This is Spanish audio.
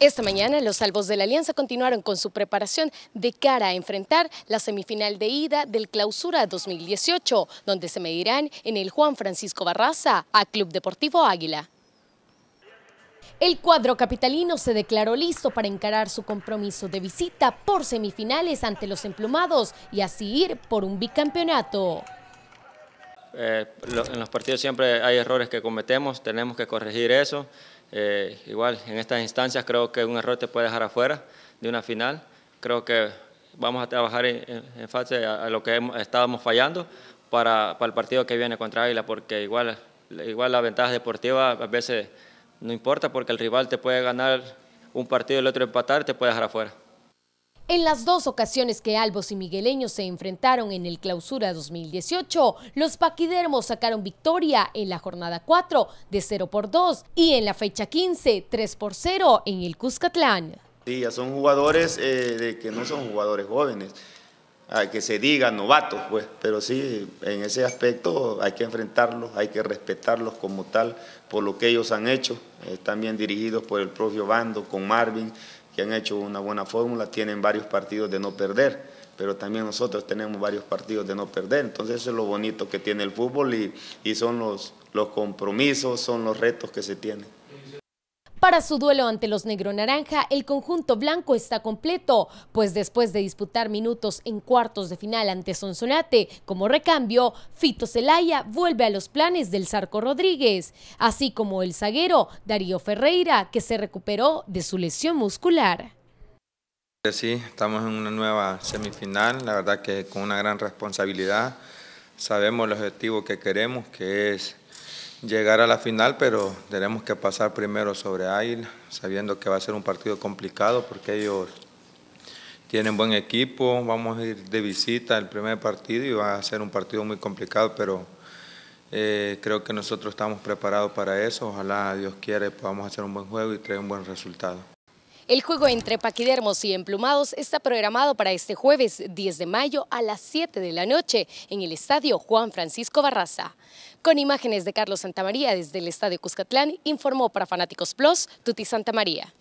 Esta mañana los salvos de la Alianza continuaron con su preparación de cara a enfrentar la semifinal de ida del Clausura 2018, donde se medirán en el Juan Francisco Barraza a Club Deportivo Águila. El cuadro capitalino se declaró listo para encarar su compromiso de visita por semifinales ante los emplumados y así ir por un bicampeonato. Eh, en los partidos siempre hay errores que cometemos, tenemos que corregir eso. Eh, igual, en estas instancias creo que un error te puede dejar afuera de una final. Creo que vamos a trabajar en, fase a, lo que estábamos fallando para, el partido que viene contra Águila, porque igual, igual la ventaja deportiva a veces no importa porque el rival te puede ganar un partido y el otro empatar, te puede dejar afuera. En las dos ocasiones que Albos y Migueleños se enfrentaron en el Clausura 2018, los paquidermos sacaron victoria en la jornada 4 de 0 por 2 y en la fecha 15 3 por 0 en el Cuscatlán. Sí, ya son jugadores eh, que no son jugadores jóvenes, hay que se digan novatos, pues, pero sí, en ese aspecto hay que enfrentarlos, hay que respetarlos como tal por lo que ellos han hecho. Están bien dirigidos por el propio Bando, con Marvin, que han hecho una buena fórmula, tienen varios partidos de no perder, pero también nosotros tenemos varios partidos de no perder. Entonces eso es lo bonito que tiene el fútbol y, y son los, los compromisos, son los retos que se tienen. Para su duelo ante los Negro Naranja, el conjunto blanco está completo, pues después de disputar minutos en cuartos de final ante Sonsonate, como recambio, Fito Celaya vuelve a los planes del Sarco Rodríguez, así como el zaguero Darío Ferreira, que se recuperó de su lesión muscular. Eh, sí, estamos en una nueva semifinal, la verdad que con una gran responsabilidad. Sabemos el objetivo que queremos, que es llegar a la final, pero tenemos que pasar primero sobre Águila, sabiendo que va a ser un partido complicado porque ellos tienen buen equipo, vamos a ir de visita el primer partido y va a ser un partido muy complicado, pero eh, creo que nosotros estamos preparados para eso, ojalá Dios quiere podamos hacer un buen juego y traer un buen resultado. El juego entre paquidermos y emplumados está programado para este jueves 10 de mayo a las 7 de la noche en el Estadio Juan Francisco Barraza. Con imágenes de Carlos Santamaría desde el Estadio Cuscatlán, informó para Fanáticos Plus, Tuti Santamaría.